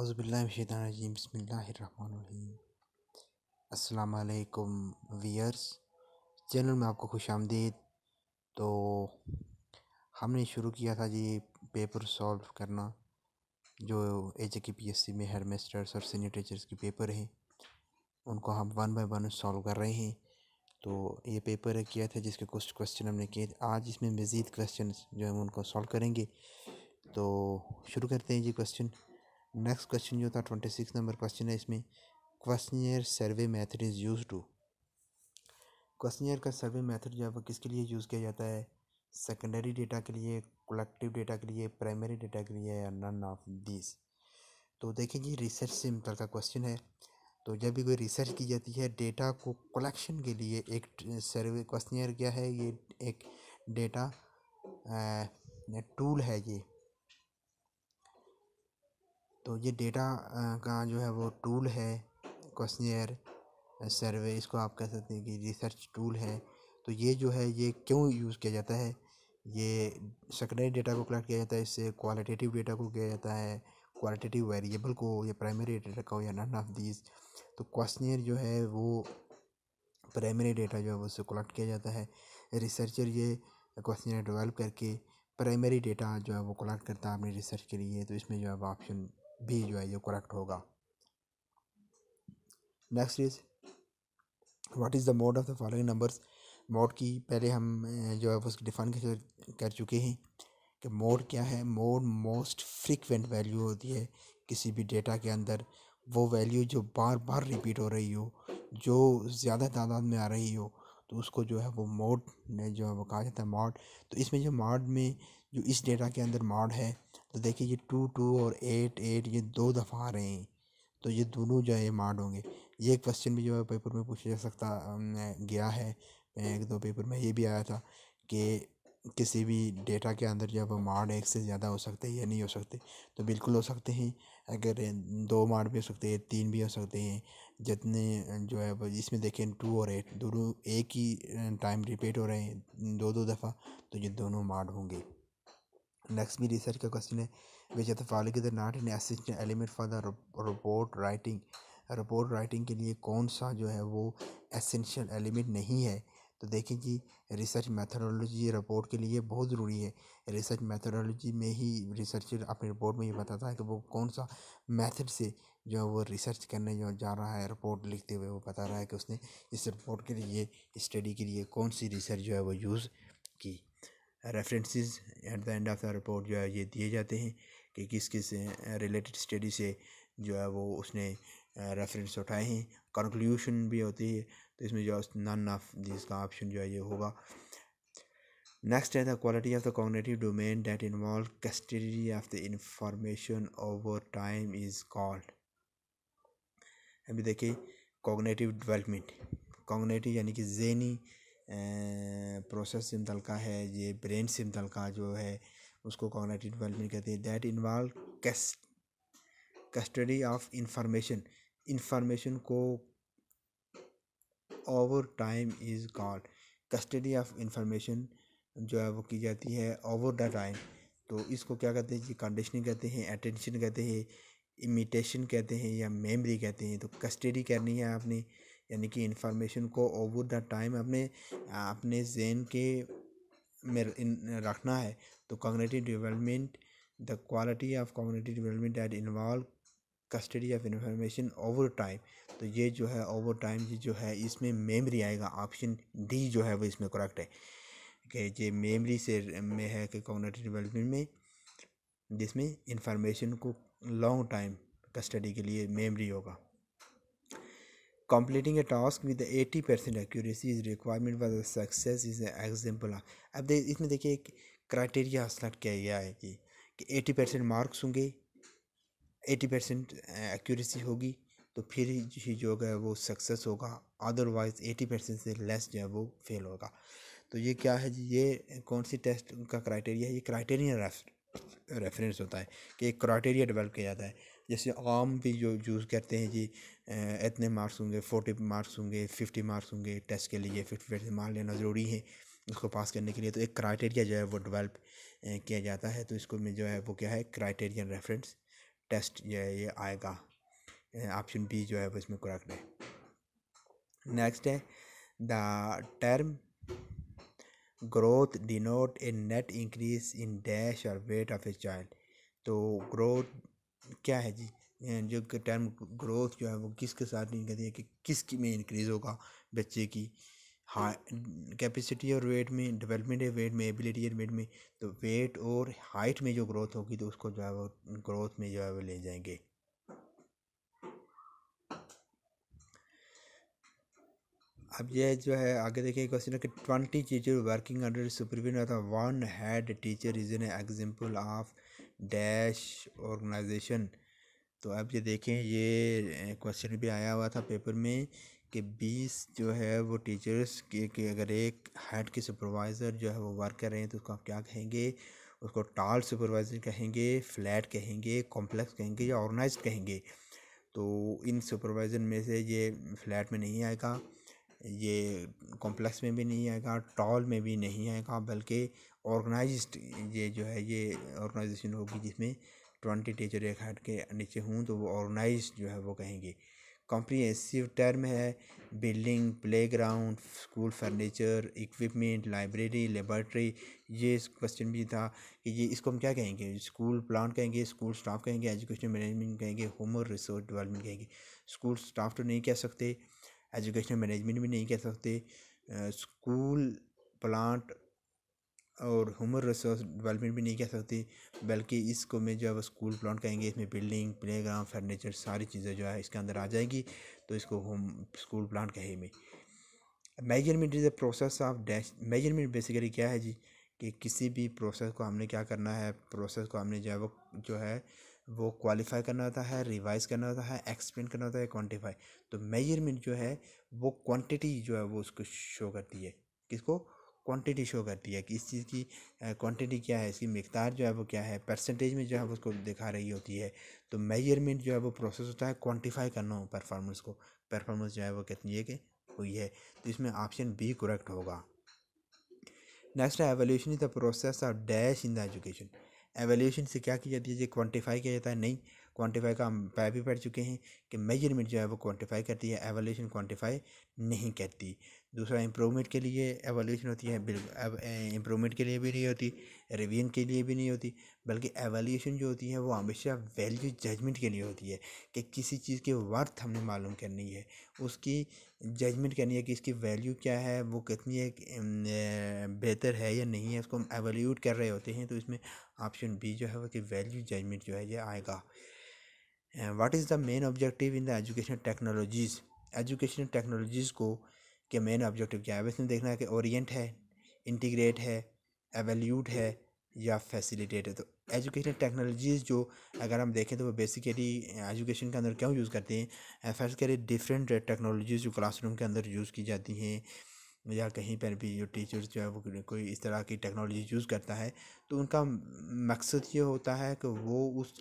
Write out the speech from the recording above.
अज़बिल्लाजीम बसमीम अलकुम वीयर्स चैनल में आपको खुश आमदीद तो हमने शुरू किया था जी पेपर सॉल्व करना जो एच की पी एस सी में हेड मास्टर्स और सीनियर टीचर्स के पेपर हैं उनको हम वन बाय वन सॉल्व कर रहे हैं तो ये पेपर किया था जिसके कुछ क्वेश्चन हमने किए आज इसमें मज़ीद क्वेश्चन जो हम उनको सॉल्व करेंगे तो शुरू करते हैं जी क्वेश्चन नेक्स्ट क्वेश्चन जो था ट्वेंटी सिक्स नंबर क्वेश्चन है इसमें year survey method is use to year का सर्वे मेथड जो है वो किसके लिए यूज़ किया जाता है सेकेंडरी डेटा के लिए कलेक्टिव डेटा के लिए प्राइमरी डेटा के लिए या नन ऑफ दिस तो देखें जी रिसर्च से का क्वेश्चन है तो जब भी कोई रिसर्च की जाती है डेटा को कलेक्शन के लिए एक सर्वे ईयर क्या है ये एक डेटा टूल है ये तो ये डेटा का जो है वो टूल है क्वेश्चनियर सर्वे इसको आप कह सकते हैं कि रिसर्च टूल है तो ये जो है ये क्यों यूज़ किया जाता है ये सेकेंडरी डेटा को कलेक्ट किया जाता है इससे क्वालिटेटिव डेटा को किया जाता है क्वालिटेटिव वेरिएबल को या प्राइमरी डेटा को या नन ऑफ दीज तो क्वेश्चनियर जो है वो प्राइमरी डेटा जो है वो उससे कलेक्ट किया जाता है रिसर्चर ये क्वेश्चनियर डेवलप करके प्राइमरी डेटा जो है वो कलेक्ट करता है अपनी रिसर्च के लिए तो इसमें जो है ऑप्शन भी जो है ये करेक्ट होगा next is what is the mode of the following numbers mode की पहले हम जो है उसकी डिफाइन कर चुके हैं कि मोड क्या है मोड मोस्ट फ्रिक्वेंट वैल्यू होती है किसी भी डेटा के अंदर वो वैल्यू जो बार बार रिपीट हो रही हो जो ज़्यादा तादाद में आ रही हो तो उसको जो है वो मोड जो है वो कहा जाता है मॉड तो इसमें जो मॉड में जो इस डेटा के अंदर मॉड है तो देखिए ये टू टू और एट एट ये दो दफ़ा आ रहे हैं तो ये दोनों जो है मार्ड होंगे ये क्वेश्चन भी जो है पेपर में पूछा जा सकता गया है एक दो पेपर में ये भी आया था कि किसी भी डेटा के अंदर जब मार्ड एक से ज़्यादा हो सकते हैं या नहीं हो सकते तो बिल्कुल हो सकते हैं अगर दो मार्ड भी हो सकते हैं तीन भी हो सकते हैं जितने जो है इसमें देखें टू और एट दोनों एक ही टाइम रिपीट हो रहे हैं दो दो दफ़ा तो ये दोनों मार्ड होंगे Next, we research a question which of the following the not an assistant element for the report writing report writing के लिए कौन सा जो है वो एसेंशियल एलिमेंट नहीं है तो देखें जी रिसर्च मैथडोलॉजी रिपोर्ट के लिए बहुत ज़रूरी है रिसर्च मैथडोलॉजी में ही रिसर्चर अपनी रिपोर्ट में ये बताता है कि वो कौन सा मेथड से जो है वो रिसर्च करने जो जा रहा है रिपोर्ट लिखते हुए वो बता रहा है कि उसने इस रिपोर्ट के लिए स्टडी के लिए कौन सी रिसर्च जो है वो यूज़ की references at the end of the report जो है ये दिए जाते हैं कि किस किस रिलेटेड स्टडी से जो है वो उसने रेफरेंस उठाए हैं कंक्लूशन भी होती है तो इसमें जो नन ऑफ जिसका ऑप्शन जो है ये होगा नेक्स्ट है the quality of the cognitive domain that involve custody of the information over time is called अभी देखिए कॉग्नेटिव डेवलपमेंट कॉग्नेटिव यानी कि जेनी प्रोसेस सिम का है ये ब्रेन सिम का जो है उसको कॉग्नेटिव डेवलपमेंट कहते हैं that involve custody of information information को over time is called custody of information जो है वो की जाती है ओवर द टाइम तो इसको क्या कहते हैं जी कंडीशनिंग कहते हैं अटेंशन कहते हैं इमिटेशन कहते हैं या मेमोरी कहते हैं तो कस्टडी करनी है आपने यानी कि इन्फॉर्मेशन को ओवर द टाइम अपने अपने जेन के में रखना है तो cognitive development the quality of cognitive development that involve custody of information over time तो ये जो है ओवर टाइम ये जो है इसमें मेमोरी आएगा ऑप्शन डी जो है वो इसमें करेक्ट है कि ये मेमोरी से में है कि कॉग्नेटिव डेवलपमेंट में जिसमें इंफॉर्मेशन को लॉन्ग टाइम कस्टडी के लिए मेमोरी होगा completing a task with eighty percent accuracy is requirement for the success is example अब देख इसमें देखिए एक क्राइटेरिया सेलेक्ट किया गया है कि एटी परसेंट मार्क्स होंगे एटी परसेंट एक्यूरेसी होगी तो फिर ही जो है वो सक्सेस होगा अदरवाइज एटी परसेंट से लेस जो है वो फेल होगा तो ये क्या है जी ये कौन सी टेस्ट का क्राइटेरिया है ये क्राइटेरिया रेफरेंस होता है कि एक क्राइटेरिया डेवलप किया जाता है जैसे आम भी जो यूज़ करते हैं जी इतने मार्क्स होंगे फोर्टी मार्क्स होंगे फिफ्टी मार्क्स होंगे टेस्ट के लिए फिफ्टी परसेंट मार्क्स लेना ज़रूरी है उसको पास करने के लिए तो एक क्राइटेरिया जो है वो डेवलप किया जाता है तो इसको में जो है वो क्या है क्राइटेरियन रेफरेंस टेस्ट जो है ये आएगा ऑप्शन बी जो है वो इसमें करेक्ट है नेक्स्ट है the term growth denote a net increase in dash और वेट ऑफ ए चाइल्ड तो ग्रोथ क्या है जी जो कि टर्म ग्रोथ जो है वो किसके साथ नहीं कहती है कि किस में इंक्रीज़ होगा बच्चे की हाई कैपेसिटी और वेट में डेवलपमेंट है वेट में एबिलिटी है वेट में तो वेट और हाइट में जो ग्रोथ होगी तो उसको जो है वो ग्रोथ में जो है वो ले जाएंगे अब यह जो है आगे देखिए क्वेश्चन है कि twenty teacher working under supervision of one head teacher is an example of dash organization तो आप ये देखें ये क्वेश्चन भी आया हुआ था पेपर में कि बीस जो है वो टीचर्स के, के अगर एक हेड के सुपरवाइज़र जो है वो वर्क कर रहे हैं तो उसको आप क्या कहेंगे उसको टाल सुपरवाइज़र कहेंगे फ्लैट कहेंगे कॉम्प्लेक्स कहेंगे या ऑर्गेनाइज कहेंगे तो इन सुपरवाइज़र में से ये फ्लैट में नहीं आएगा ये कॉम्प्लेक्स में भी नहीं आएगा टॉल में भी नहीं आएगा बल्कि ऑर्गेनाइज्ड ये जो है ये ऑर्गेनाइजेशन होगी जिसमें ट्वेंटी टीचर एक हेड के नीचे हूँ तो वो ऑर्गेनाइज जो है वो कहेंगे कॉम्प्रीहेंसिव टर्म है building playground school furniture equipment library laboratory ये क्वेश्चन भी था कि ये इसको हम क्या कहेंगे स्कूल प्लान कहेंगे स्कूल स्टाफ कहेंगे एजुकेशन मैनेजमेंट कहेंगे होमवर्क रिसोर्स डेवलपमेंट कहेंगे स्कूल स्टाफ तो नहीं कह सकते एजुकेशनल मैनेजमेंट भी नहीं कह सकते स्कूल प्लांट और ह्यूमन रिसोर्स डेवलपमेंट भी नहीं कह सकते बल्कि इसको में जो है स्कूल प्लांट कहेंगे इसमें बिल्डिंग प्ले ग्राउंड फर्नीचर सारी चीज़ें जो है इसके अंदर आ जाएगी तो इसको होम स्कूल प्लांट कहेंगे measurement is a process of dash measurement basically क्या है जी कि किसी भी प्रोसेस को हमने क्या करना है प्रोसेस को हमने जो है वो जो है वो क्वालिफाई करना होता है रिवाइज करना होता है एक्सप्लेन करना होता है क्वान्टिफाई तो मेजरमेंट जो है वो क्वान्टिटी जो है वो उसको शो करती है किसको क्वांटिटी शो करती है कि इस चीज़ की क्वांटिटी क्या है इसकी मकदार जो है वो क्या है परसेंटेज में जो है वो उसको दिखा रही होती है तो मेजरमेंट जो है वो प्रोसेस होता है क्वांटिफाई करना हो परफॉर्मेंस को परफॉर्मेंस जो है वो कितनी है कि हुई है तो इसमें ऑप्शन बी करेक्ट होगा नेक्स्ट है evaluation is the process of dash in the education evaluation से क्या की जाती है जो क्वान्टिफाई किया जाता है नहीं क्वान्टिफाई का हम पै भी पढ़ चुके हैं कि मेजरमेंट जो है वो क्वान्टिफाई करती है एवेल्यूशन क्वान्टिफाई नहीं करती दूसरा इम्प्रूवमेंट के लिए एवेल्यूशन होती है इम्प्रूवमेंट के लिए भी नहीं होती रिवीजन के लिए भी नहीं होती बल्कि एवेल्यूशन जो होती है वो हमेशा वैल्यू जजमेंट के लिए होती है कि किसी चीज़ की वर्थ हमने मालूम करनी है उसकी जजमेंट करनी है कि इसकी वैल्यू क्या है वो कितनी एक बेहतर है या नहीं है उसको हम एवेल्यूट कर रहे होते हैं तो इसमें ऑप्शन बी जो है वो कि वैल्यू जजमेंट जो है ये आएगा what is the main objective in the education technologies education technologies को के मेन ऑब्जेक्टिव क्या है इसमें देखना है कि ओरिएंट है इंटीग्रेट है एवेल्यूट है या फैसिलिटेट है तो एजुकेशन टेक्नोलॉजीज़ जो अगर हम देखें तो वो बेसिकली एजुकेशन के अंदर क्यों यूज़ करते हैं फर्स्ट करें डिफरेंट टेक्नोलॉजीज़ जो क्लासरूम के अंदर यूज़ की जाती हैं మే యా కహీ పర్ బి యు టీచర్స్ జవా కోయి ఇస్ తారాహ్ కి టెక్నాలజీ యూజ్ కర్తా హై తో unka మక్సద్ యహ హోతా హై కి వో ఉస్